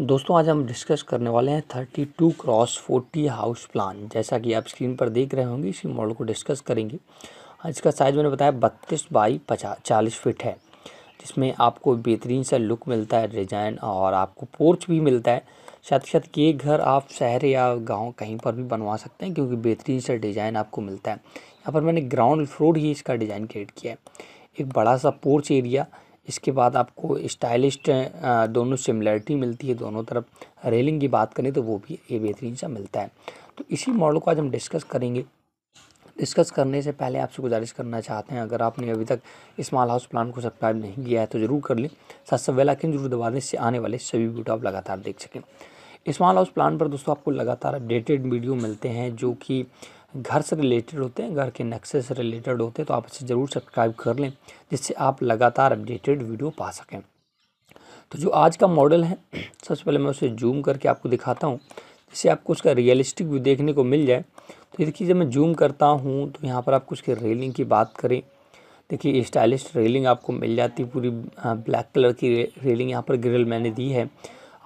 दोस्तों आज हम डिस्कस करने वाले हैं thirty two cross forty house plan जैसा कि आप स्क्रीन पर देख रहे होंगे इसी मॉडल को डिस्कस करेंगे इसका साइज़ मैंने बताया बत्तीस बाई पचास चालीस फिट है जिसमें आपको बेहतरीन सा लुक मिलता है डिज़ाइन और आपको पोर्च भी मिलता है साथ ही साथ ये घर आप शहर या गांव कहीं पर भी बनवा सकते हैं क्योंकि बेहतरीन सा डिज़ाइन आपको मिलता है यहाँ पर मैंने ग्राउंड फ्लोर ही इसका डिज़ाइन क्रिएट किया है एक बड़ा सा पोर्च एरिया इसके बाद आपको स्टाइलिश दोनों सिमिलरिटी मिलती है दोनों तरफ रेलिंग की बात करें तो वो भी ये बेहतरीन सा मिलता है तो इसी मॉडल को आज हम डिस्कस करेंगे डिस्कस करने से पहले आपसे गुजारिश करना चाहते हैं अगर आपने अभी तक स्मॉल हाउस प्लान को सब्सक्राइब नहीं किया है तो ज़रूर कर लें साथ साथ किन जरूर दबा दें इससे आने वाले सभी वीडियो आप लगातार देख सकें स्मॉल हाउस प्लान पर दोस्तों आपको लगातार अपडेटेड वीडियो मिलते हैं जो कि घर से रिलेटेड होते हैं घर के नक्शे से रिलेटेड होते हैं तो आप इसे ज़रूर सब्सक्राइब कर लें जिससे आप लगातार अपडेटेड वीडियो पा सकें तो जो आज का मॉडल है सबसे पहले मैं उसे जूम करके आपको दिखाता हूँ जिससे आपको उसका रियलिस्टिक व्यू देखने को मिल जाए तो देखिए जब मैं जूम करता हूँ तो यहाँ पर आपको उसके रेलिंग की बात करें देखिए स्टाइलिश रेलिंग आपको मिल जाती है पूरी ब्लैक कलर की रेलिंग यहाँ पर ग्रिल मैंने दी है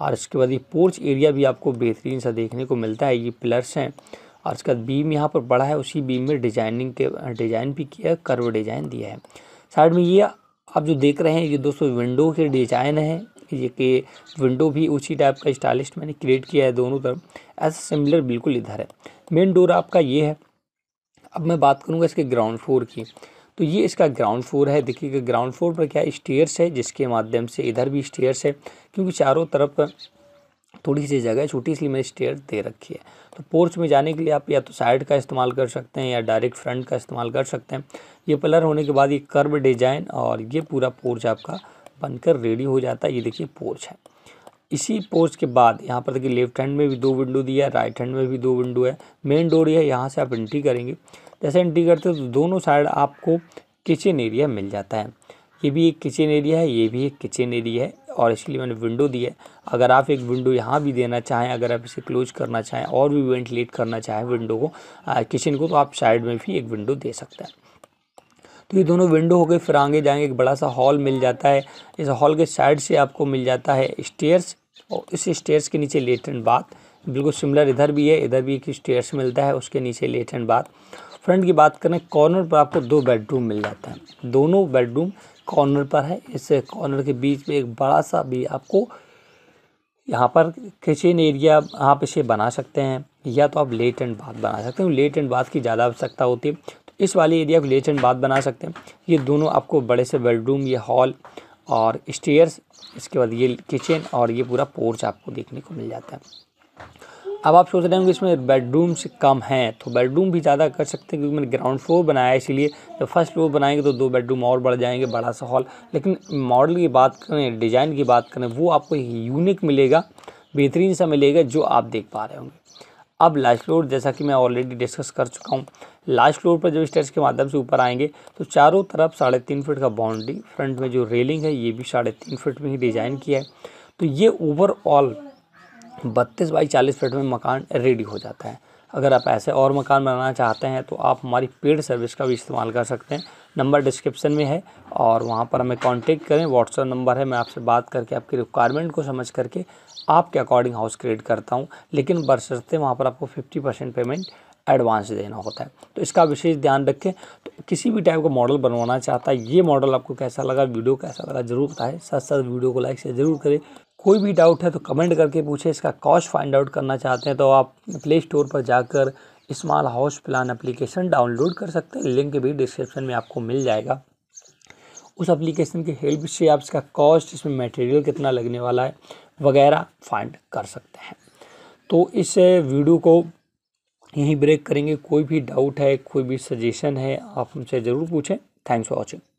और इसके बाद ये पोर्च एरिया भी आपको बेहतरीन सा देखने को मिलता है ये पिलर्स हैं और उसके बाद बीम यहाँ पर बड़ा है उसी बीम में डिजाइनिंग के डिजाइन भी किया कर्व डिजाइन दिया है साइड में ये आप जो देख रहे हैं ये दोस्तों विंडो के डिजाइन है ये के विंडो भी उसी टाइप का स्टाइलिश मैंने क्रिएट किया है दोनों तरफ ऐसा सिमिलर बिल्कुल इधर है मेन डोर आपका ये है अब मैं बात करूँगा इसके ग्राउंड फ्लोर की तो ये इसका ग्राउंड फ्लोर है देखिए ग्राउंड फ्लोर पर क्या स्टेयर्स है जिसके माध्यम से इधर भी स्टेयर्स है क्योंकि चारों तरफ थोड़ी सी जगह छोटी सी मैं स्टेयर दे रखी है तो पोर्च में जाने के लिए आप या तो साइड का इस्तेमाल कर सकते हैं या डायरेक्ट फ्रंट का इस्तेमाल कर सकते हैं ये पिलर होने के बाद ये कर्व डिजाइन और ये पूरा पोर्च आपका बनकर रेडी हो जाता है ये देखिए पोर्च है इसी पोर्च के बाद यहाँ पर देखिए लेफ्ट हैंड में भी दो विंडो दिया है राइट हैंड में भी दो विंडो है मेन डोर यह यहाँ से आप एंट्री करेंगे जैसे एंट्री करते हो तो दोनों साइड आपको किचन एरिया मिल जाता है ये भी एक किचन एरिया है ये भी एक किचन एरिया है और इसलिए मैंने विंडो दी है अगर आप एक विंडो यहाँ भी देना चाहें अगर आप इसे क्लोज करना चाहें और भी वेंटिलेट करना चाहें विंडो को किचन को तो आप साइड में भी एक विंडो दे सकते हैं तो ये दोनों विंडो हो गए फिर आगे जाएंगे एक बड़ा सा हॉल मिल जाता है इस हॉल के साइड से आपको मिल जाता है स्टेयर्स और इस स्टेयर्स के नीचे एंड बाथ बिल्कुल सिमिलर इधर भी है इधर भी एक स्टेयर्स मिलता है उसके नीचे एंड बाथ फ्रंट की बात करें कॉर्नर पर आपको दो बेडरूम मिल जाते हैं दोनों बेडरूम कॉर्नर पर है इस कॉर्नर के बीच में एक बड़ा सा भी आपको यहाँ पर किचन एरिया आप इसे बना सकते हैं या तो आप लेट एंड बाथ बना सकते हैं लेट एंड बाथ की ज़्यादा आवश्यकता होती है तो इस वाले एरिया को लेट एंड बाथ बना सकते हैं ये दोनों आपको बड़े से बेडरूम ये हॉल और स्टेयर्स इसके बाद ये किचन और ये पूरा पोर्च आपको देखने को मिल जाता है अब आप सोच रहे होंगे इसमें बेडरूम से कम हैं तो बेडरूम भी ज़्यादा कर सकते हैं क्योंकि मैंने ग्राउंड फ्लोर बनाया है इसीलिए जब फर्स्ट फ्लोर बनाएंगे तो दो बेडरूम और बढ़ जाएंगे बड़ा सा हॉल लेकिन मॉडल की बात करें डिज़ाइन की बात करें वो आपको यूनिक मिलेगा बेहतरीन सा मिलेगा जो आप देख पा रहे होंगे अब लास्ट फ्लोर जैसा कि मैं ऑलरेडी डिस्कस कर चुका हूँ लास्ट फ्लोर पर जब स्टेयर्स के माध्यम से ऊपर आएंगे तो चारों तरफ साढ़े तीन फिट का बाउंड्री फ्रंट में जो रेलिंग है ये भी साढ़े तीन फिट में ही डिज़ाइन किया है तो ये ओवरऑल बत्तीस बाई चालीस फीट में मकान रेडी हो जाता है अगर आप ऐसे और मकान बनाना चाहते हैं तो आप हमारी पेड सर्विस का भी इस्तेमाल कर सकते हैं नंबर डिस्क्रिप्शन में है और वहाँ पर हमें कांटेक्ट करें व्हाट्सअप नंबर है मैं आपसे बात करके आपकी रिक्वायरमेंट को समझ करके आपके अकॉर्डिंग हाउस क्रिएट करता हूँ लेकिन बरसते वहाँ पर आपको फिफ्टी परसेंट पेमेंट एडवांस देना होता है तो इसका विशेष ध्यान रखें किसी भी टाइप का मॉडल बनवाना चाहता है ये मॉडल आपको कैसा लगा वीडियो कैसा लगा जरूर बताएं साथ साथ वीडियो को लाइक से ज़रूर करें कोई भी डाउट है तो कमेंट करके पूछें इसका कॉस्ट फाइंड आउट करना चाहते हैं तो आप प्ले स्टोर पर जाकर small house plan application download कर सकते हैं लिंक भी डिस्क्रिप्शन में आपको मिल जाएगा उस एप्लीकेशन की हेल्प से आप इसका कॉस्ट इसमें मटेरियल कितना लगने वाला है वगैरह फाइंड कर सकते हैं तो इस वीडियो को यहीं ब्रेक करेंगे कोई भी डाउट है कोई भी सजेशन है आप हमसे ज़रूर पूछें थैंक्स फॉर वॉचिंग